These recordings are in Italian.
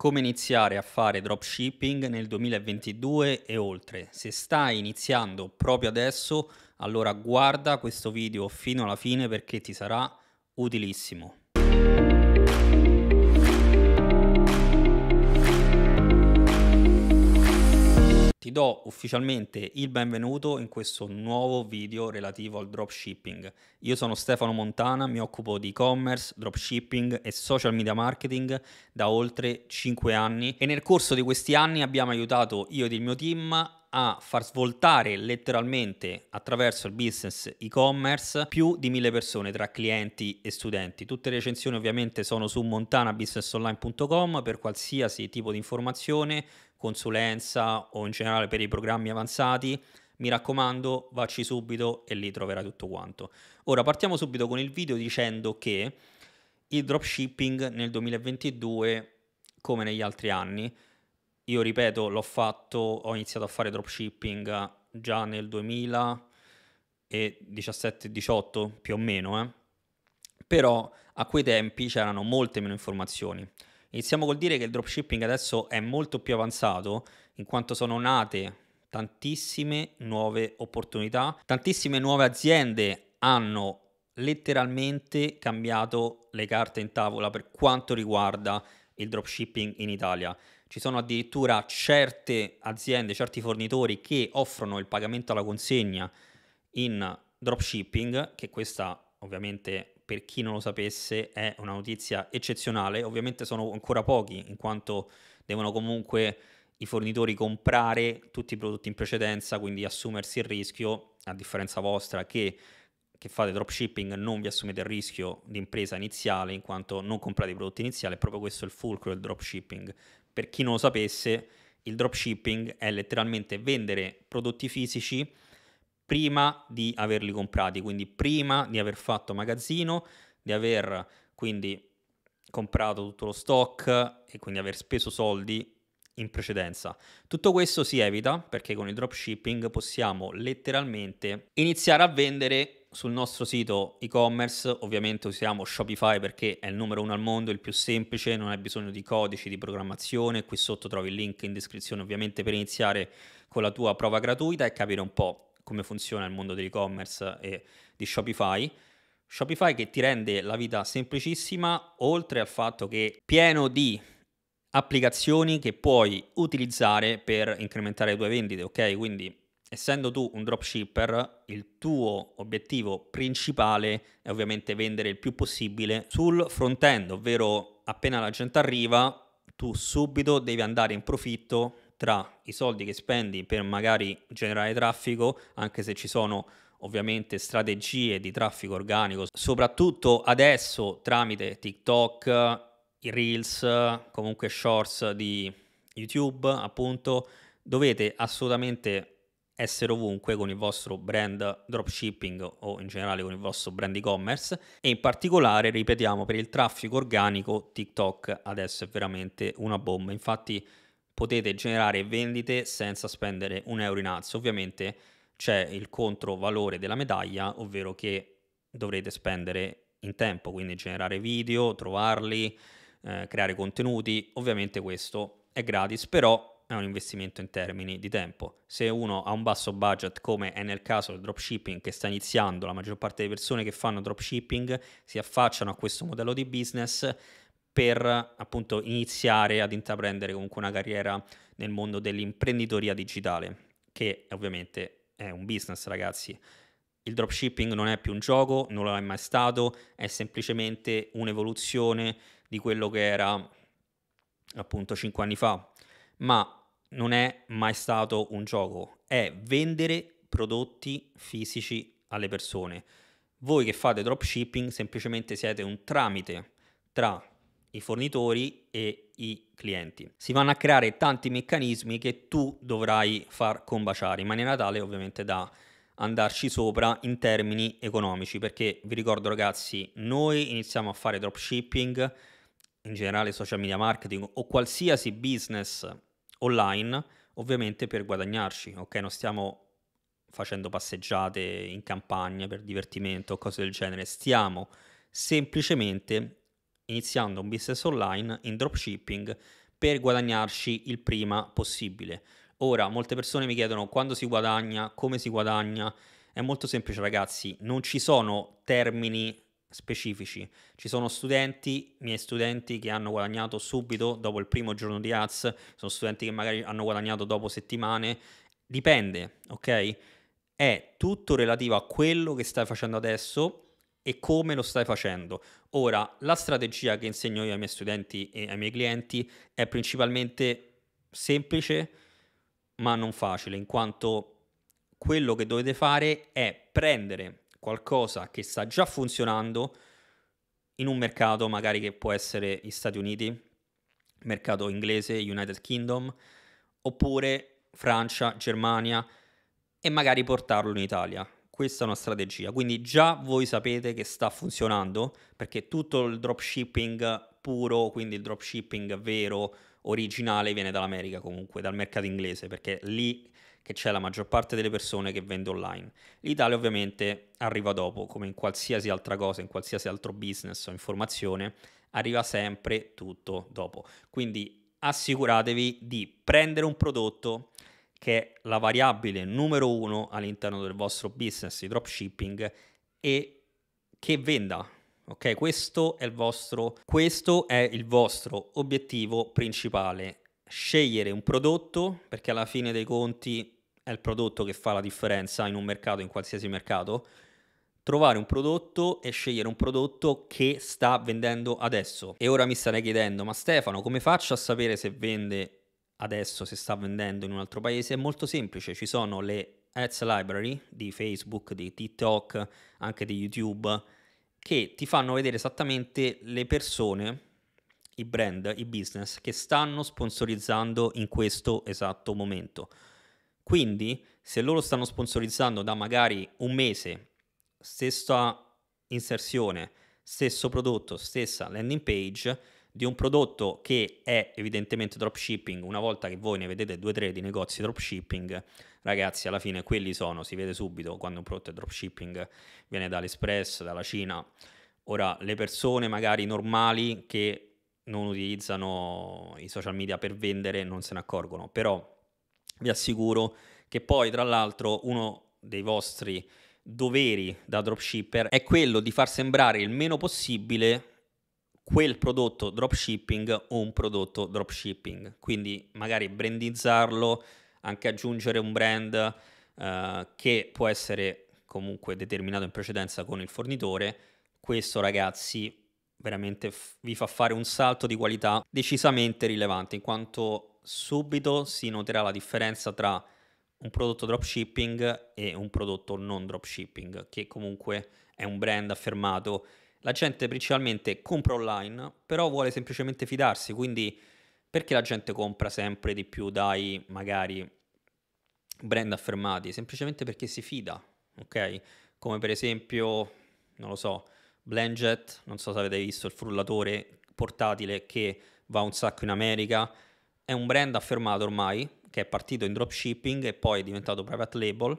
Come iniziare a fare dropshipping nel 2022 e oltre. Se stai iniziando proprio adesso, allora guarda questo video fino alla fine perché ti sarà utilissimo. Ti do ufficialmente il benvenuto in questo nuovo video relativo al dropshipping. Io sono Stefano Montana, mi occupo di e-commerce, dropshipping e social media marketing da oltre 5 anni e nel corso di questi anni abbiamo aiutato io ed il mio team a far svoltare letteralmente attraverso il business e-commerce più di mille persone tra clienti e studenti. Tutte le recensioni ovviamente sono su montanabusinessonline.com per qualsiasi tipo di informazione consulenza o in generale per i programmi avanzati, mi raccomando, vacci subito e lì troverai tutto quanto. Ora partiamo subito con il video dicendo che il dropshipping nel 2022, come negli altri anni, io ripeto, l'ho fatto, ho iniziato a fare dropshipping già nel 2017-18 più o meno, eh? però a quei tempi c'erano molte meno informazioni. Iniziamo col dire che il dropshipping adesso è molto più avanzato in quanto sono nate tantissime nuove opportunità, tantissime nuove aziende hanno letteralmente cambiato le carte in tavola per quanto riguarda il dropshipping in Italia. Ci sono addirittura certe aziende, certi fornitori che offrono il pagamento alla consegna in dropshipping, che questa ovviamente per chi non lo sapesse è una notizia eccezionale, ovviamente sono ancora pochi in quanto devono comunque i fornitori comprare tutti i prodotti in precedenza, quindi assumersi il rischio, a differenza vostra che, che fate dropshipping non vi assumete il rischio di impresa iniziale in quanto non comprate i prodotti iniziali, è proprio questo il fulcro del dropshipping. Per chi non lo sapesse, il dropshipping è letteralmente vendere prodotti fisici prima di averli comprati, quindi prima di aver fatto magazzino, di aver quindi comprato tutto lo stock e quindi aver speso soldi in precedenza. Tutto questo si evita perché con il dropshipping possiamo letteralmente iniziare a vendere sul nostro sito e-commerce, ovviamente usiamo Shopify perché è il numero uno al mondo, il più semplice, non hai bisogno di codici, di programmazione, qui sotto trovi il link in descrizione ovviamente per iniziare con la tua prova gratuita e capire un po' come funziona il mondo dell'e-commerce e di Shopify. Shopify che ti rende la vita semplicissima, oltre al fatto che pieno di applicazioni che puoi utilizzare per incrementare le tue vendite, ok? Quindi essendo tu un dropshipper, il tuo obiettivo principale è ovviamente vendere il più possibile sul front-end, ovvero appena la gente arriva, tu subito devi andare in profitto tra i soldi che spendi per magari generare traffico, anche se ci sono ovviamente strategie di traffico organico, soprattutto adesso tramite TikTok, i Reels, comunque Shorts di YouTube, appunto, dovete assolutamente essere ovunque con il vostro brand dropshipping o in generale con il vostro brand e-commerce e in particolare ripetiamo per il traffico organico TikTok adesso è veramente una bomba infatti potete generare vendite senza spendere un euro in ads. Ovviamente c'è il controvalore della medaglia, ovvero che dovrete spendere in tempo, quindi generare video, trovarli, eh, creare contenuti. Ovviamente questo è gratis, però è un investimento in termini di tempo. Se uno ha un basso budget, come è nel caso del dropshipping che sta iniziando, la maggior parte delle persone che fanno dropshipping si affacciano a questo modello di business per appunto iniziare ad intraprendere comunque una carriera nel mondo dell'imprenditoria digitale, che ovviamente è un business ragazzi. Il dropshipping non è più un gioco, non lo è mai stato, è semplicemente un'evoluzione di quello che era appunto 5 anni fa, ma non è mai stato un gioco, è vendere prodotti fisici alle persone. Voi che fate dropshipping semplicemente siete un tramite tra i fornitori e i clienti. Si vanno a creare tanti meccanismi che tu dovrai far combaciare in maniera tale ovviamente da andarci sopra in termini economici perché vi ricordo ragazzi noi iniziamo a fare dropshipping in generale social media marketing o qualsiasi business online ovviamente per guadagnarci ok non stiamo facendo passeggiate in campagna per divertimento o cose del genere stiamo semplicemente iniziando un business online in dropshipping per guadagnarci il prima possibile. Ora, molte persone mi chiedono quando si guadagna, come si guadagna. È molto semplice, ragazzi, non ci sono termini specifici. Ci sono studenti, miei studenti che hanno guadagnato subito dopo il primo giorno di ads, sono studenti che magari hanno guadagnato dopo settimane, dipende, ok? È tutto relativo a quello che stai facendo adesso e come lo stai facendo. Ora, la strategia che insegno io ai miei studenti e ai miei clienti è principalmente semplice, ma non facile, in quanto quello che dovete fare è prendere qualcosa che sta già funzionando in un mercato magari che può essere gli Stati Uniti, mercato inglese, United Kingdom, oppure Francia, Germania e magari portarlo in Italia questa è una strategia. Quindi già voi sapete che sta funzionando perché tutto il dropshipping puro, quindi il dropshipping vero, originale, viene dall'America comunque, dal mercato inglese, perché è lì che c'è la maggior parte delle persone che vende online. L'Italia ovviamente arriva dopo, come in qualsiasi altra cosa, in qualsiasi altro business o informazione, arriva sempre tutto dopo. Quindi assicuratevi di prendere un prodotto, che è la variabile numero uno all'interno del vostro business di dropshipping e che venda. Ok, questo è il vostro, questo è il vostro obiettivo principale. Scegliere un prodotto perché alla fine dei conti è il prodotto che fa la differenza in un mercato, in qualsiasi mercato. Trovare un prodotto e scegliere un prodotto che sta vendendo adesso. E ora mi starei chiedendo, ma Stefano, come faccio a sapere se vende adesso si sta vendendo in un altro paese è molto semplice, ci sono le ads library di Facebook, di TikTok, anche di YouTube che ti fanno vedere esattamente le persone, i brand, i business che stanno sponsorizzando in questo esatto momento. Quindi, se loro stanno sponsorizzando da magari un mese, stessa inserzione, stesso prodotto, stessa landing page, di un prodotto che è evidentemente dropshipping, una volta che voi ne vedete due o tre di negozi dropshipping, ragazzi, alla fine quelli sono, si vede subito quando un prodotto è dropshipping, viene dall'Espress, dalla Cina. Ora, le persone magari normali che non utilizzano i social media per vendere non se ne accorgono, però vi assicuro che poi, tra l'altro, uno dei vostri doveri da dropshipper è quello di far sembrare il meno possibile quel prodotto dropshipping o un prodotto dropshipping. Quindi magari brandizzarlo, anche aggiungere un brand eh, che può essere comunque determinato in precedenza con il fornitore. Questo ragazzi veramente f- vi fa fare un salto di qualità decisamente rilevante in quanto subito si noterà la differenza tra un prodotto dropshipping e un prodotto non dropshipping che comunque è un brand affermato la gente principalmente compra online, però vuole semplicemente fidarsi, quindi perché la gente compra sempre di più dai magari brand affermati? Semplicemente perché si fida, ok? Come per esempio, non lo so, Blendjet, non so se avete visto il frullatore portatile che va un sacco in America, è un brand affermato ormai, che è partito in dropshipping e poi è diventato private label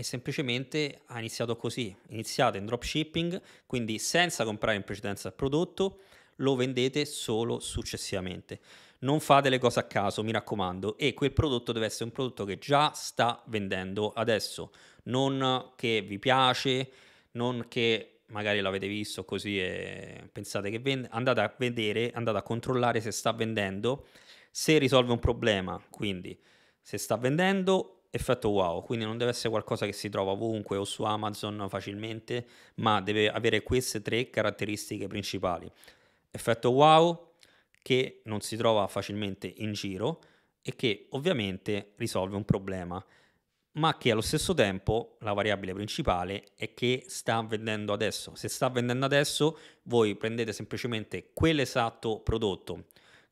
e semplicemente ha iniziato così, iniziate in dropshipping, quindi senza comprare in precedenza il prodotto, lo vendete solo successivamente. Non fate le cose a caso, mi raccomando, e quel prodotto deve essere un prodotto che già sta vendendo adesso, non che vi piace, non che magari l'avete visto così e pensate che vende, andate a vedere, andate a controllare se sta vendendo, se risolve un problema, quindi se sta vendendo effetto wow, quindi non deve essere qualcosa che si trova ovunque o su Amazon facilmente, ma deve avere queste tre caratteristiche principali. Effetto wow che non si trova facilmente in giro e che ovviamente risolve un problema, ma che allo stesso tempo la variabile principale è che sta vendendo adesso. Se sta vendendo adesso, voi prendete semplicemente quell'esatto prodotto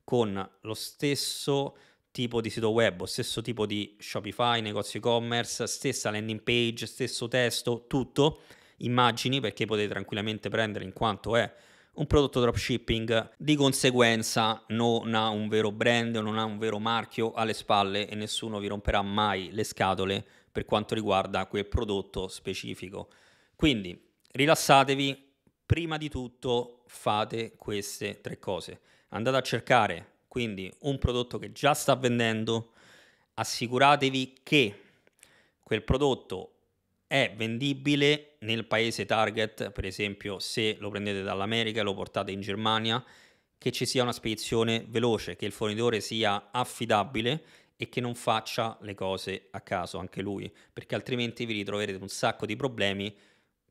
con lo stesso tipo di sito web, stesso tipo di Shopify, negozio e-commerce, stessa landing page, stesso testo, tutto, immagini perché potete tranquillamente prendere in quanto è un prodotto dropshipping, di conseguenza non ha un vero brand, non ha un vero marchio alle spalle e nessuno vi romperà mai le scatole per quanto riguarda quel prodotto specifico. Quindi rilassatevi, prima di tutto fate queste tre cose. Andate a cercare quindi un prodotto che già sta vendendo, assicuratevi che quel prodotto è vendibile nel paese target, per esempio se lo prendete dall'America e lo portate in Germania, che ci sia una spedizione veloce, che il fornitore sia affidabile e che non faccia le cose a caso anche lui, perché altrimenti vi ritroverete un sacco di problemi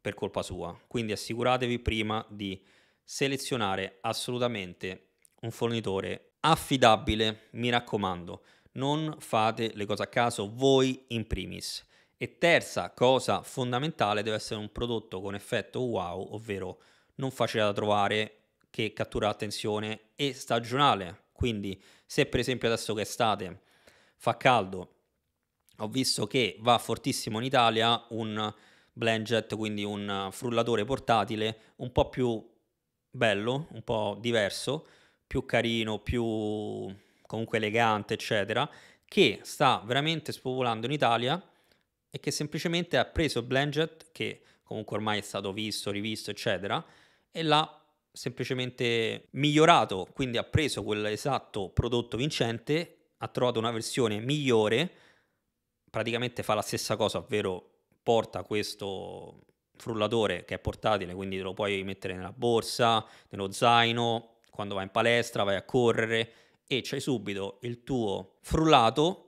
per colpa sua. Quindi assicuratevi prima di selezionare assolutamente un fornitore affidabile, mi raccomando, non fate le cose a caso voi in primis. E terza cosa fondamentale deve essere un prodotto con effetto wow, ovvero non facile da trovare, che cattura attenzione e stagionale. Quindi se per esempio adesso che è estate fa caldo, ho visto che va fortissimo in Italia un blendjet, quindi un frullatore portatile un po' più bello, un po' diverso, più carino, più comunque elegante, eccetera, che sta veramente spopolando in Italia e che semplicemente ha preso Blanket, che comunque ormai è stato visto, rivisto, eccetera, e l'ha semplicemente migliorato, quindi ha preso quell'esatto prodotto vincente, ha trovato una versione migliore, praticamente fa la stessa cosa, ovvero porta questo frullatore che è portatile, quindi lo puoi mettere nella borsa, nello zaino, quando vai in palestra, vai a correre e c'hai subito il tuo frullato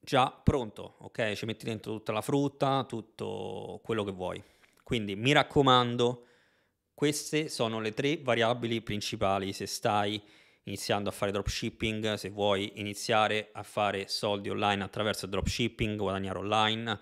già pronto, ok? Ci metti dentro tutta la frutta, tutto quello che vuoi. Quindi mi raccomando, queste sono le tre variabili principali se stai iniziando a fare dropshipping, se vuoi iniziare a fare soldi online attraverso dropshipping, guadagnare online,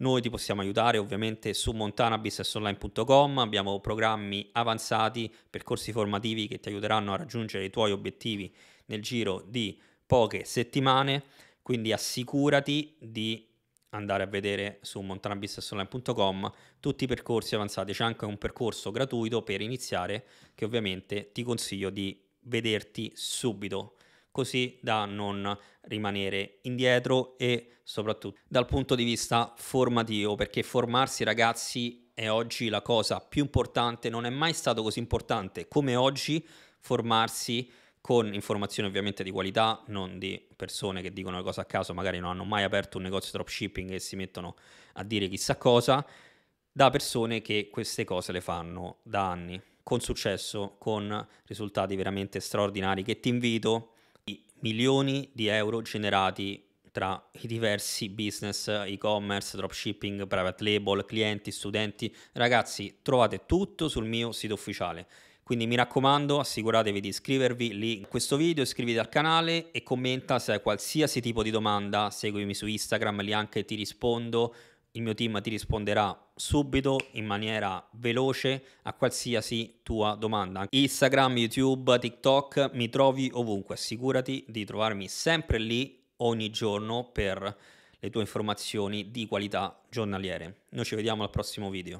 noi ti possiamo aiutare ovviamente su montanabusinessonline.com, abbiamo programmi avanzati, percorsi formativi che ti aiuteranno a raggiungere i tuoi obiettivi nel giro di poche settimane, quindi assicurati di andare a vedere su montanabusinessonline.com tutti i percorsi avanzati, c'è anche un percorso gratuito per iniziare che ovviamente ti consiglio di vederti subito così da non rimanere indietro e soprattutto dal punto di vista formativo, perché formarsi ragazzi è oggi la cosa più importante, non è mai stato così importante come oggi formarsi con informazioni ovviamente di qualità, non di persone che dicono le cose a caso, magari non hanno mai aperto un negozio di dropshipping e si mettono a dire chissà cosa, da persone che queste cose le fanno da anni, con successo, con risultati veramente straordinari che ti invito milioni di euro generati tra i diversi business, e-commerce, dropshipping, private label, clienti, studenti. Ragazzi, trovate tutto sul mio sito ufficiale. Quindi mi raccomando, assicuratevi di iscrivervi lì in questo video, iscriviti al canale e commenta se hai qualsiasi tipo di domanda, seguimi su Instagram, lì anche ti rispondo, il mio team ti risponderà subito in maniera veloce a qualsiasi tua domanda. Instagram, YouTube, TikTok, mi trovi ovunque. Assicurati di trovarmi sempre lì ogni giorno per le tue informazioni di qualità giornaliere. Noi ci vediamo al prossimo video.